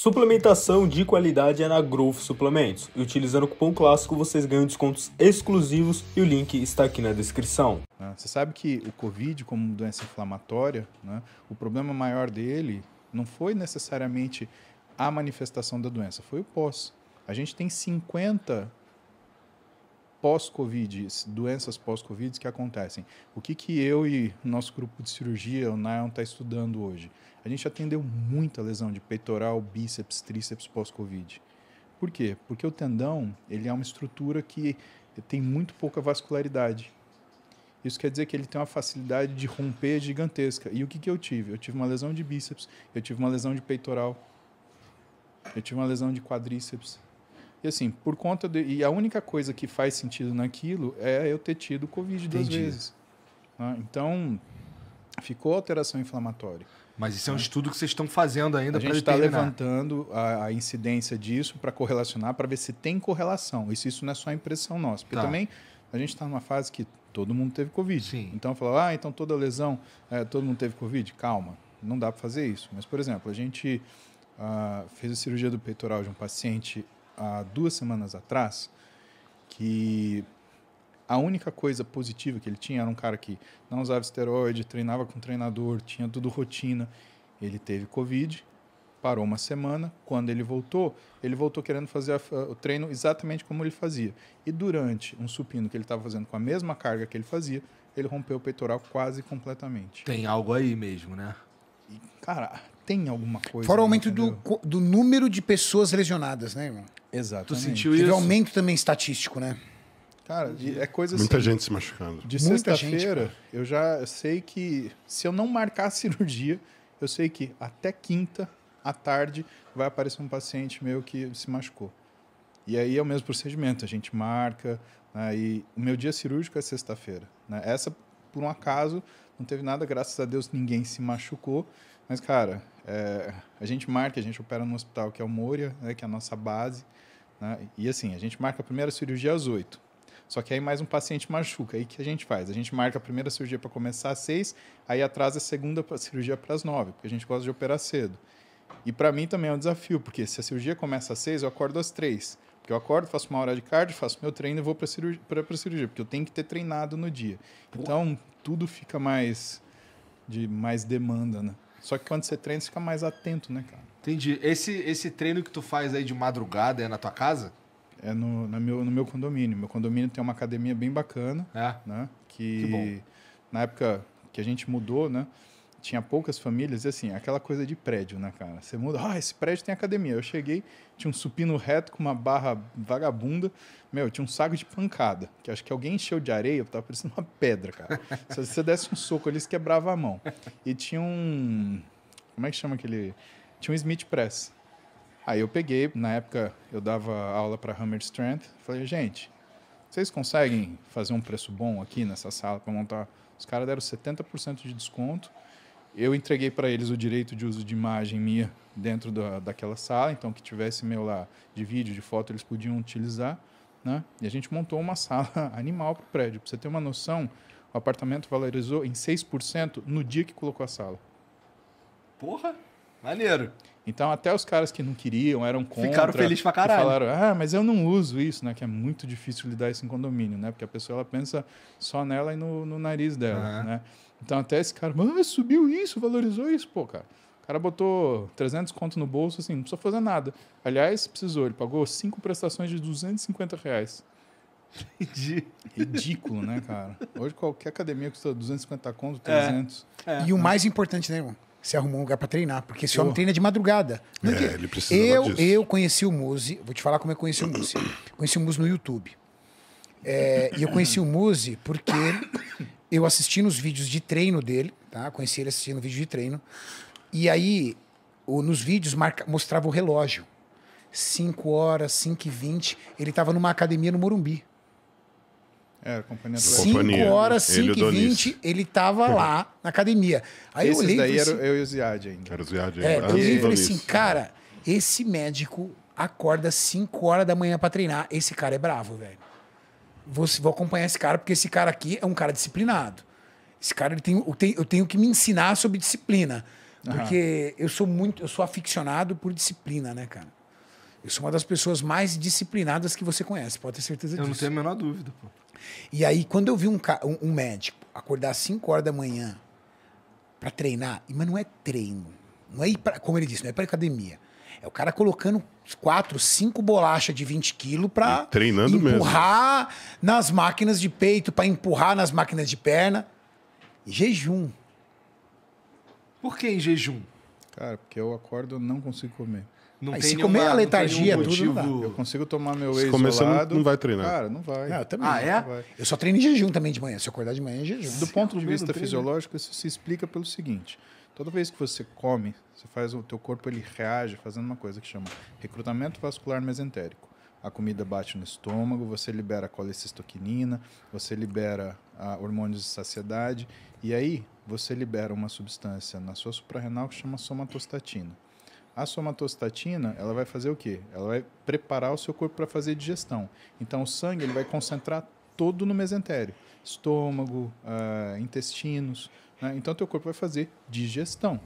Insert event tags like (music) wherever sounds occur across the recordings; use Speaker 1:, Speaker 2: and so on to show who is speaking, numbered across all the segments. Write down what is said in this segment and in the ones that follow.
Speaker 1: Suplementação de qualidade é na Growth Suplementos e utilizando o cupom clássico vocês ganham descontos exclusivos e o link está aqui na descrição. Ah, você sabe que o Covid, como doença inflamatória, né, o problema maior dele não foi necessariamente a manifestação da doença, foi o pós. A gente tem 50 pós-Covid, doenças pós-Covid que acontecem. O que, que eu e nosso grupo de cirurgia, o Nion, está estudando hoje? A gente atendeu muita lesão de peitoral, bíceps, tríceps pós-Covid. Por quê? Porque o tendão ele é uma estrutura que tem muito pouca vascularidade. Isso quer dizer que ele tem uma facilidade de romper gigantesca. E o que, que eu tive? Eu tive uma lesão de bíceps, eu tive uma lesão de peitoral, eu tive uma lesão de quadríceps, e assim, por conta de. E a única coisa que faz sentido naquilo é eu ter tido Covid Entendi. duas vezes. Né? Então, ficou alteração inflamatória. Mas isso é um né? estudo que vocês estão fazendo ainda para A gente está levantando a, a, incidência disso para correlacionar, para ver se tem correlação. isso isso não é só impressão nossa. Porque tá. também a gente está numa fase que todo mundo teve Covid. Sim. Então, falou ah, então toda lesão, é, todo mundo teve Covid. Calma, não dá para fazer isso. Mas, por exemplo, a gente ah, fez a cirurgia do peitoral de um paciente há duas semanas atrás que a única coisa positiva que ele tinha era um cara que não usava esteroide, treinava com treinador, tinha tudo rotina. Ele teve Covid, parou uma semana. Quando ele voltou, ele voltou querendo fazer o treino exatamente como ele fazia. E durante um supino que ele estava fazendo com a mesma carga que ele fazia, ele rompeu o peitoral quase completamente.
Speaker 2: Tem algo aí mesmo, né? E, cara, tem alguma coisa. Fora o aumento do, do número de pessoas lesionadas, né, irmão? Exato. Tu sentiu Teve aumento também estatístico, né?
Speaker 1: Cara, é coisa Muita
Speaker 2: assim, gente se machucando. De sexta-feira,
Speaker 1: eu já sei que se eu não marcar a (laughs) cirurgia, eu sei que até quinta à tarde vai aparecer um paciente meu que se machucou. E aí é o mesmo procedimento, a gente marca. Né? E o meu dia cirúrgico é sexta-feira. Né? Essa, por um acaso, não teve nada, graças a Deus ninguém se machucou. Mas, cara, é, a gente marca, a gente opera no hospital que é o Moria, né, que é a nossa base. Né? E assim, a gente marca a primeira cirurgia às 8. Só que aí mais um paciente machuca. Aí que a gente faz? A gente marca a primeira cirurgia para começar às 6, aí atrasa a segunda cirurgia para as 9, porque a gente gosta de operar cedo. E para mim também é um desafio, porque se a cirurgia começa às 6, eu acordo às 3. Porque eu acordo, faço uma hora de cardio, faço meu treino e vou para cirurgia, a cirurgia, porque eu tenho que ter treinado no dia. Então, tudo fica mais de mais demanda, né? Só que quando você treina, você fica mais atento, né, cara? Entendi. Esse, esse treino que tu faz aí de madrugada é na tua casa? É no, no, meu, no meu condomínio. Meu condomínio tem uma academia bem bacana. É. Né? Que, que bom. na época que a gente mudou, né? tinha poucas famílias, e assim, aquela coisa de prédio, né, cara? Você muda, ah, esse prédio tem academia. Eu cheguei, tinha um supino reto com uma barra vagabunda, meu, tinha um saco de pancada, que acho que alguém encheu de areia, eu tava parecendo uma pedra, cara. (laughs) Se você desse um soco ali, você quebrava a mão. E tinha um. Como é que chama aquele. Tinha um Smith Press. Aí eu peguei, na época eu dava aula para Hammer Strength, falei, gente, vocês conseguem fazer um preço bom aqui nessa sala para montar? Os caras deram 70% de desconto eu entreguei para eles o direito de uso de imagem minha dentro da, daquela sala, então que tivesse meu lá de vídeo, de foto, eles podiam utilizar. Né? E a gente montou uma (laughs) sala animal para o prédio. Para você ter uma noção, o apartamento valorizou em 6% no dia que colocou a sala. Porra! Maneiro. Então, até os caras que não queriam, eram contra. Ficaram felizes pra caralho. Falaram, ah, mas eu não uso isso, né? Que é muito difícil lidar isso em condomínio, né? Porque a pessoa ela pensa só nela e no, no nariz dela, uhum. né? Então, até esse cara, mas ah, subiu isso, valorizou isso, pô, cara. O cara botou 300 conto no bolso, assim, não precisa fazer nada. Aliás, precisou, ele pagou cinco prestações de 250 reais. Ridículo, né, cara? Hoje qualquer academia custa 250 conto, 300.
Speaker 2: É, é. E o mais importante, né, irmão? você arrumou um lugar para treinar, porque esse oh. homem treina de madrugada. Não é, ele precisa eu, disso. Eu conheci o Muzi, vou te falar como eu conheci o Muzi. Conheci o Muzi no YouTube. É, e eu conheci o Muzi porque eu assisti nos vídeos de treino dele, tá? Conheci ele assistindo vídeo de treino. E aí, nos vídeos, marca, mostrava o relógio. 5 horas, 5 e 20. Ele estava numa academia no Morumbi. É, companhia 5 horas, 5 e 20, ele estava uhum. lá na academia. Aí Esses eu olhei daí era assim,
Speaker 1: eu e o Ziad ainda. Era o Ziad é, ainda. É, eu olhei e falei assim,
Speaker 2: cara, esse médico acorda 5 horas da manhã para treinar. Esse cara é bravo, velho. Vou, vou acompanhar esse cara, porque esse cara aqui é um cara disciplinado. Esse cara, ele tem, eu, tenho, eu tenho que me ensinar sobre disciplina. Porque uhum. eu sou muito, eu sou aficionado por disciplina, né, cara? Eu sou uma das pessoas mais disciplinadas que você conhece, pode ter certeza eu disso. Eu não tenho a menor dúvida, pô. E aí, quando eu vi um, um médico acordar às 5 horas da manhã para treinar, mas não é treino. Não é ir pra, como ele disse, não é para academia. É o cara colocando quatro, cinco bolachas de 20 quilos para treinando empurrar mesmo. nas máquinas de peito, para empurrar nas máquinas de perna. E jejum. Por que em jejum? Cara, porque eu acordo e não consigo comer. Não Aí, tem se nenhuma, comer a letargia, um motivo... tudo. Não dá.
Speaker 1: Eu consigo tomar meu se whey isolado. Não, não vai treinar. Cara, não
Speaker 2: vai. Não, ah, eu também, ah, é? Eu só treino em jejum também de manhã. Se eu acordar de manhã, é jejum. Do se ponto de vista fisiológico, isso se explica pelo seguinte. Toda vez que você
Speaker 1: come, você faz o teu corpo ele reage fazendo uma coisa que chama recrutamento vascular mesentérico. A comida bate no estômago, você libera a colecistoquinina, você libera a, ah, hormônios de saciedade e aí você libera uma substância na sua suprarrenal que chama somatostatina. A somatostatina, ela vai fazer o quê? Ela vai preparar o seu corpo para fazer digestão. Então, o sangue ele vai concentrar todo no mesentério. Estômago, uh, intestinos. Né? Então, teu corpo vai fazer digestão.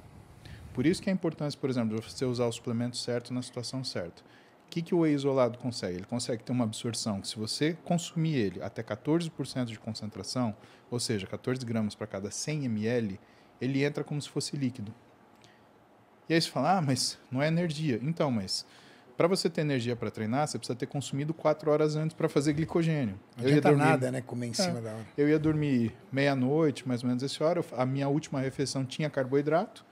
Speaker 1: Por isso que é importante, por exemplo, você usar o suplemento certo na situação certa. O que, que o whey isolado consegue? Ele consegue ter uma absorção que se você consumir ele até 14% de concentração, ou seja, 14 gramas para cada 100 ml, ele entra como se fosse líquido. E aí você fala, ah, mas não é energia. Então, mas para você ter energia para treinar, você precisa ter consumido quatro horas antes para fazer glicogênio. Não eu ia dormir, nada, né? Comer em é. cima da hora. Eu ia dormir meia-noite, mais ou menos essa hora. A minha última refeição tinha carboidrato.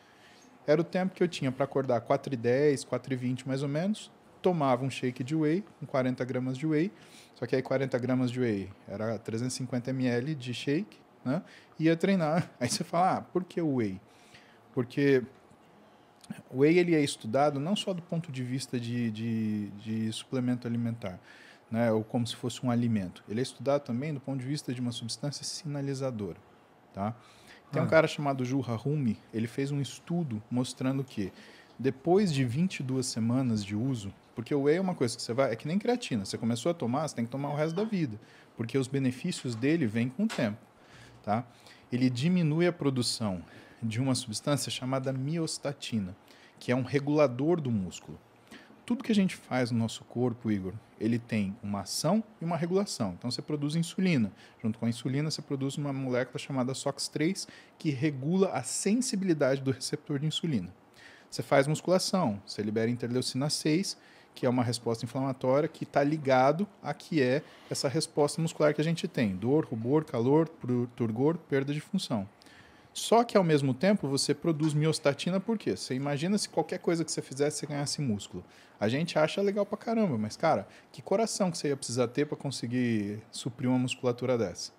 Speaker 1: Era o tempo que eu tinha para acordar 4h10, 4h20 mais ou menos. Tomava um shake de whey, com 40 gramas de whey. Só que aí 40 gramas de whey era 350 ml de shake, né? Ia treinar. (laughs) Aí você fala, ah, por que whey? Porque o whey ele é estudado não só do ponto de vista de, de, de suplemento alimentar, né, ou como se fosse um alimento. Ele é estudado também do ponto de vista de uma substância sinalizadora. Tá? Tem ah. um cara chamado Juha Rumi, ele fez um estudo mostrando que depois de 22 semanas de uso, porque o whey é uma coisa que você vai, é que nem creatina, você começou a tomar, você tem que tomar o resto da vida, porque os benefícios dele vêm com o tempo, tá? Ele diminui a produção de uma substância chamada miostatina, que é um regulador do músculo. Tudo que a gente faz no nosso corpo, Igor, ele tem uma ação e uma regulação. Então você produz insulina. Junto com a insulina, você produz uma molécula chamada SOX3, que regula a sensibilidade do receptor de insulina. Você faz musculação, você libera interleucina 6, que é uma resposta inflamatória que está ligado a que é essa resposta muscular que a gente tem: dor, rubor, calor, turgor, perda de função. Só que ao mesmo tempo você produz miostatina por quê? Você imagina se qualquer coisa que você fizesse você ganhasse músculo. A gente acha legal pra caramba, mas cara, que coração que você ia precisar ter para conseguir suprir uma musculatura dessa?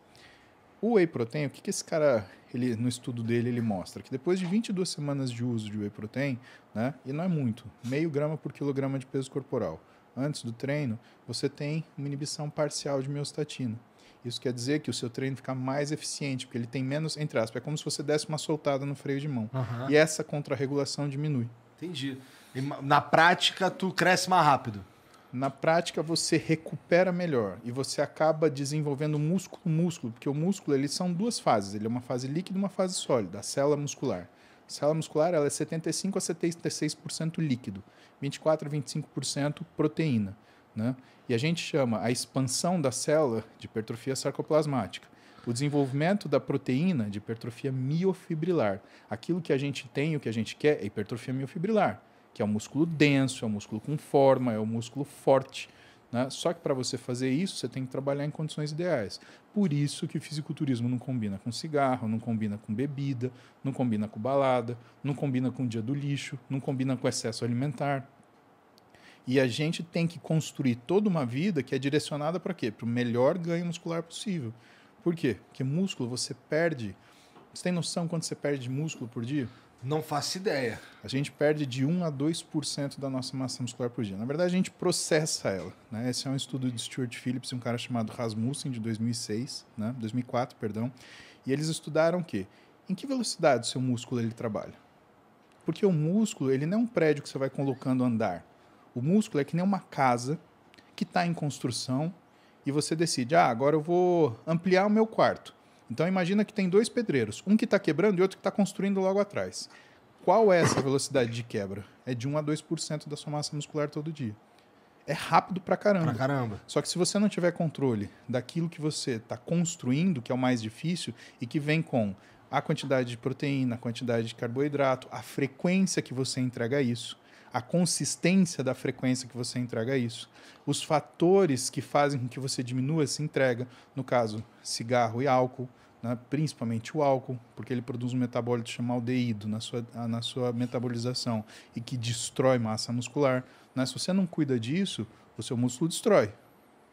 Speaker 1: O whey protein, o que, que esse cara, ele, no estudo dele, ele mostra? Que depois de 22 semanas de uso de whey protein, né, e não é muito, meio grama por quilograma de peso corporal, antes do treino, você tem uma inibição parcial de miostatina. Isso quer dizer que o seu treino fica mais eficiente, porque ele tem menos, entre aspas, é como se você desse uma soltada no freio de mão. Uhum. E essa contrarregulação diminui. Entendi. E na prática, tu cresce mais rápido. Na prática, você recupera melhor e você acaba desenvolvendo músculo-músculo, porque o músculo eles são duas fases. Ele é uma fase líquida e uma fase sólida, a célula muscular. A célula muscular ela é 75% a 76% líquido, 24% a 25% proteína. Né? E a gente chama a expansão da célula de hipertrofia sarcoplasmática. O desenvolvimento da proteína de hipertrofia miofibrilar. Aquilo que a gente tem, o que a gente quer é hipertrofia miofibrilar, que é um músculo denso, é um músculo com forma, é um músculo forte. Né? Só que para você fazer isso, você tem que trabalhar em condições ideais. Por isso que o fisiculturismo não combina com cigarro, não combina com bebida, não combina com balada, não combina com o dia do lixo, não combina com excesso alimentar. E a gente tem que construir toda uma vida que é direcionada para quê? Para o melhor ganho muscular possível. Por quê? Porque músculo você perde. Você tem noção quanto você perde de músculo por dia? Não faço ideia. A gente perde de 1 a 2% da nossa massa muscular por dia. Na verdade, a gente processa ela. Né? Esse é um estudo de Stuart Phillips e um cara chamado Rasmussen, de 2006, né? 2004, perdão. E eles estudaram o quê? Em que velocidade seu músculo ele trabalha? Porque o músculo ele não é um prédio que você vai colocando andar. O músculo é que nem uma casa que está em construção e você decide, ah, agora eu vou ampliar o meu quarto. Então imagina que tem dois pedreiros, um que está quebrando e outro que está construindo logo atrás. Qual é essa velocidade de quebra? É de 1 a 2% da sua massa muscular todo dia. É rápido pra caramba. Pra caramba. Só que se você não tiver controle daquilo que você está construindo, que é o mais difícil, e que vem com a quantidade de proteína, a quantidade de carboidrato, a frequência que você entrega isso, a consistência da frequência que você entrega isso, os fatores que fazem com que você diminua essa entrega, no caso, cigarro e álcool, né? principalmente o álcool, porque ele produz um metabólito chamado aldeído na sua, na sua metabolização e que destrói massa muscular. Né? Se você não cuida disso, o seu músculo destrói,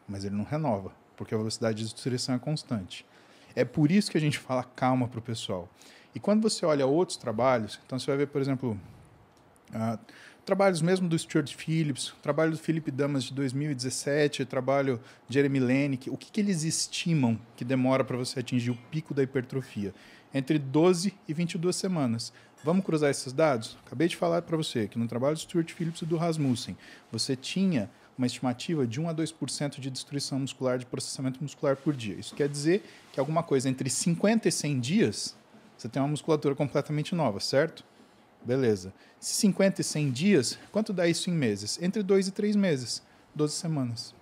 Speaker 1: mas ele não renova, porque a velocidade de destruição é constante. É por isso que a gente fala calma para o pessoal. E quando você olha outros trabalhos, então você vai ver, por exemplo, ah, trabalhos mesmo do Stuart Phillips, trabalho do Felipe Damas de 2017, trabalho de Jeremy Lennick, O que, que eles estimam que demora para você atingir o pico da hipertrofia? Entre 12 e 22 semanas. Vamos cruzar esses dados? Acabei de falar para você que no trabalho do Stuart Phillips e do Rasmussen, você tinha uma estimativa de 1 a 2% de destruição muscular, de processamento muscular por dia. Isso quer dizer que alguma coisa entre 50 e 100 dias, você tem uma musculatura completamente nova, certo? Beleza. 50 e 100 dias, quanto dá isso em meses? Entre 2 e 3 meses, 12 semanas.